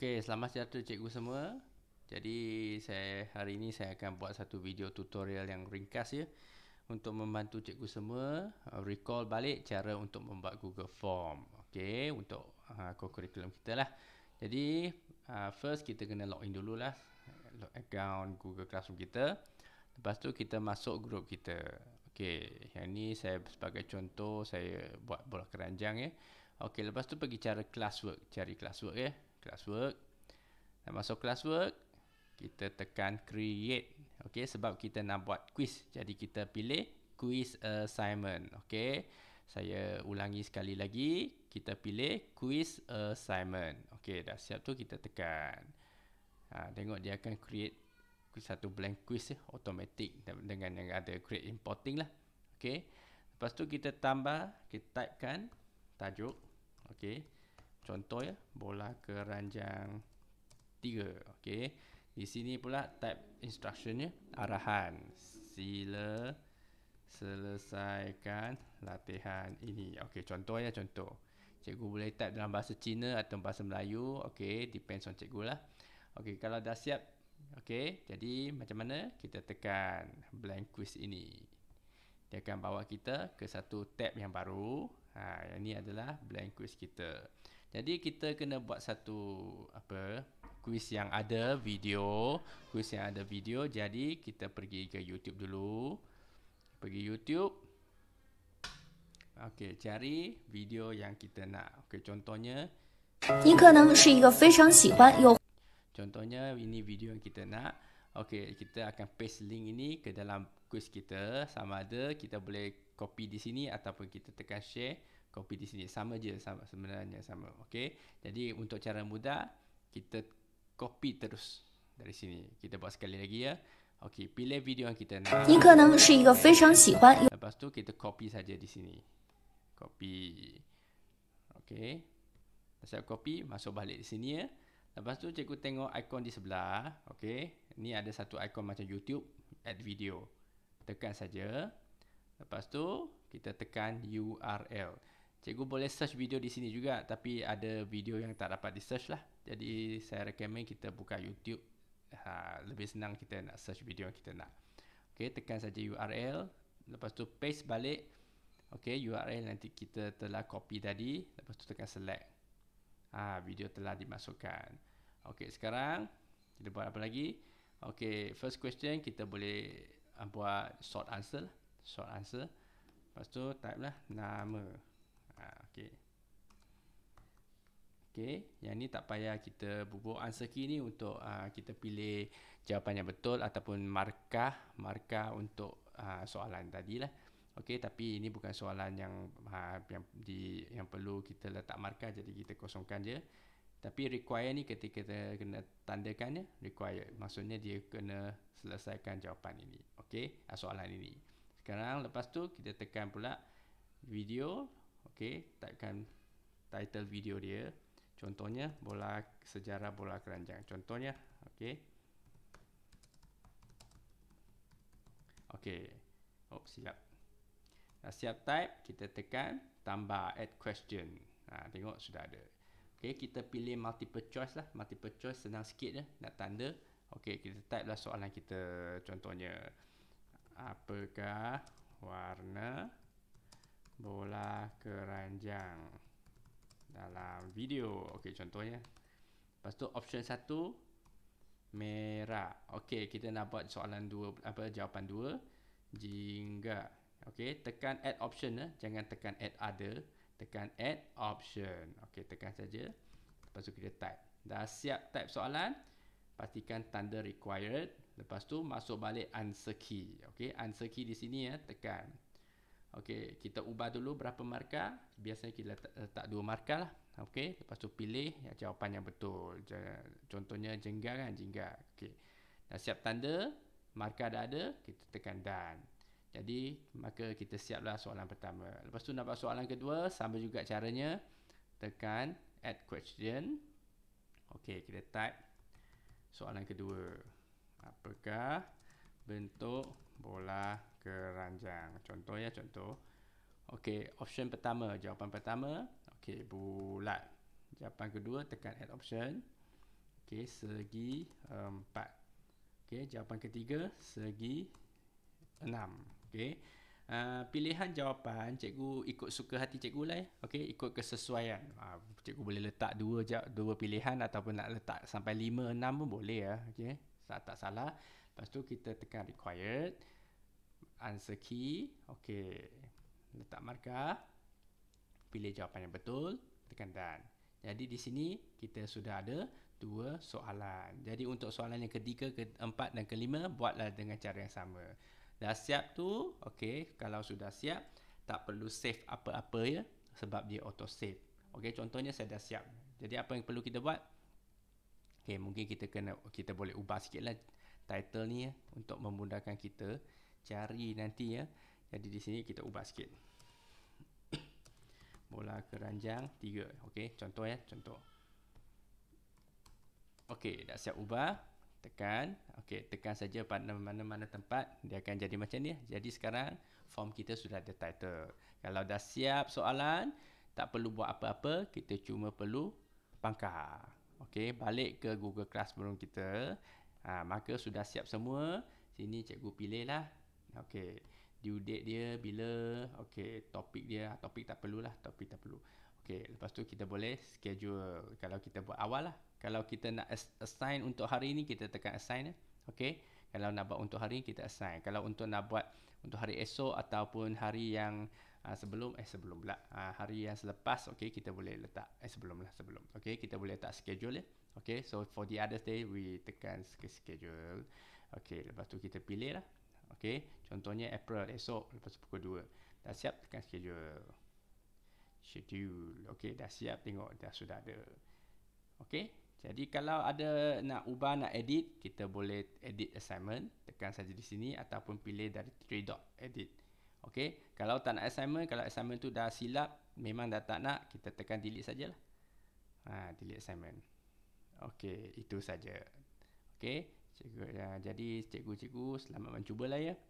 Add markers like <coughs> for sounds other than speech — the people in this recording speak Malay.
Okey, selamat sejahtera cikgu semua. Jadi saya hari ini saya akan buat satu video tutorial yang ringkas ya untuk membantu cikgu semua uh, recall balik cara untuk membuat Google Form. Okey, untuk uh, kurikulum curriculum kita lah. Jadi uh, first kita kena log in dulu lah, log account Google Classroom kita. Lepas tu kita masuk grup kita. Okey, yang ni saya sebagai contoh saya buat bola keranjang ya. Okey, lepas tu pergi cara classwork, cari classwork ya classwork dan masuk classwork kita tekan create okey sebab kita nak buat quiz jadi kita pilih quiz assignment okey saya ulangi sekali lagi kita pilih quiz assignment okey dah siap tu kita tekan ha, tengok dia akan create satu blank quiz eh, automatic dengan yang ada create importing lah okey lepas tu kita tambah kita typekan tajuk okey contoh ya bola ke ranjang 3 okey di sini pula type instructionnya arahan sila selesaikan latihan ini okey contoh ya contoh cikgu boleh type dalam bahasa Cina atau bahasa Melayu okey depends on cikgu lah okey kalau dah siap okey jadi macam mana kita tekan blank quiz ini dia akan bawa kita ke satu tab yang baru ha yang ni adalah blank quiz kita jadi kita kena buat satu apa kuis yang ada video, kuis yang ada video. Jadi kita pergi ke YouTube dulu. Pergi YouTube. Okey, cari video yang kita nak. Okey, contohnya. Contohnya ini video yang kita nak. Okey, kita akan paste link ini ke dalam kuis kita. Sama ada kita boleh copy di sini ataupun kita tekan share. Kopi di sini sama je sama sebenarnya sama okey jadi untuk cara mudah kita copy terus dari sini kita buat sekali lagi ya okey pilih video yang kita nak ni kanang shi yi ge fei lepas tu kita copy saja di sini copy okey saya copy masuk balik di sini ya lepas tu cikgu tengok ikon di sebelah okey ni ada satu ikon macam YouTube add video tekan saja lepas tu kita tekan URL Cikgu boleh search video di sini juga tapi ada video yang tak dapat di search lah. Jadi saya rekomen kita buka YouTube. Ha, lebih senang kita nak search video yang kita nak. Okey, tekan saja URL. Lepas tu paste balik. Okey, URL nanti kita telah copy tadi. Lepas tu tekan select. Ah, ha, video telah dimasukkan. Okey, sekarang kita buat apa lagi? Okey, first question kita boleh buat short answer lah. Short answer. Lepas tu type lah nama ha, okay. Okay. Yang ni tak payah kita bubuh answer key ni Untuk uh, kita pilih jawapan yang betul Ataupun markah Markah untuk uh, soalan tadi lah Okay, tapi ini bukan soalan yang ha, yang di yang perlu kita letak markah jadi kita kosongkan je. Tapi require ni ketika kita kena tandakan ya, require maksudnya dia kena selesaikan jawapan ini. Okay, ha, soalan ini. Sekarang lepas tu kita tekan pula video okey takkan title video dia contohnya bola sejarah bola keranjang contohnya okey okey oh siap dah siap type kita tekan tambah add question ha tengok sudah ada okey kita pilih multiple choice lah multiple choice senang sikit je nak tanda okey kita type lah soalan kita contohnya apakah warna bola keranjang dalam video. Okey, contohnya. Lepas tu option 1 merah. Okey, kita nak buat soalan 2 apa jawapan 2 jingga. Okey, tekan add option eh. jangan tekan add other, tekan add option. Okey, tekan saja. Lepas tu kita type. Dah siap type soalan. Pastikan tanda required. Lepas tu masuk balik answer key. Okey, answer key di sini ya, eh. tekan. Okey, kita ubah dulu berapa markah. Biasanya kita letak, letak dua markah lah. Okey, lepas tu pilih jawapan yang betul. Contohnya jengga kan, jengga. Okey, dah siap tanda. Markah dah ada, kita tekan done. Jadi, maka kita siaplah soalan pertama. Lepas tu nampak soalan kedua, sama juga caranya. Tekan add question. Okey, kita type soalan kedua. Apakah bentuk bola keranjang. Contoh ya, contoh. Okey, option pertama, jawapan pertama, okey, bulat. Jawapan kedua tekan add option. Okey, segi empat. Okey, jawapan ketiga segi enam. Okey. Uh, pilihan jawapan cikgu ikut suka hati cikgu lah ya. Okey, ikut kesesuaian. Uh, cikgu boleh letak dua dua pilihan ataupun nak letak sampai lima, enam pun boleh ya. Okey. Tak tak salah. Lepas tu kita tekan required. Answer key. Okey. Letak markah. Pilih jawapan yang betul. Tekan dan. Jadi di sini kita sudah ada dua soalan. Jadi untuk soalan yang ketiga, keempat dan kelima buatlah dengan cara yang sama. Dah siap tu? Okey, kalau sudah siap, tak perlu save apa-apa ya sebab dia auto save. Okey, contohnya saya dah siap. Jadi apa yang perlu kita buat? Okay, mungkin kita kena kita boleh ubah sikit title ni ya, untuk memudahkan kita cari nanti ya. Jadi di sini kita ubah sikit. <coughs> Bola keranjang 3. Okay, contoh ya, contoh. Okay, dah siap ubah. Tekan. Okay, tekan saja pada mana-mana tempat. Dia akan jadi macam ni. Ya. Jadi sekarang form kita sudah ada title. Kalau dah siap soalan, tak perlu buat apa-apa. Kita cuma perlu pangkah. Okey, balik ke Google Classroom kita. Ha, maka sudah siap semua. Sini cikgu pilih lah. Okey, due date dia bila. Okey, topik dia. Topik tak perlulah. Topik tak perlu. Okey, lepas tu kita boleh schedule. Kalau kita buat awal lah. Kalau kita nak assign untuk hari ni, kita tekan assign lah. Okey, kalau nak buat untuk hari ni, kita assign. Kalau untuk nak buat untuk hari esok ataupun hari yang uh, sebelum eh sebelum pula uh, hari yang selepas okey kita boleh letak eh sebelumlah sebelum lah, okey kita boleh letak schedule ya okey so for the other day we tekan schedule okey lepas tu kita pilih lah okey contohnya April esok lepas pukul 2 dah siap tekan schedule schedule okey dah siap tengok dah sudah ada okey jadi kalau ada nak ubah nak edit kita boleh edit assignment tekan saja di sini ataupun pilih dari three dot edit Okey, kalau tak nak assignment, kalau assignment tu dah silap, memang dah tak nak, kita tekan delete sajalah. Ha, delete assignment. Okey, itu saja. Okey, cikgu ya, jadi cikgu-cikgu selamat mencubalah ya.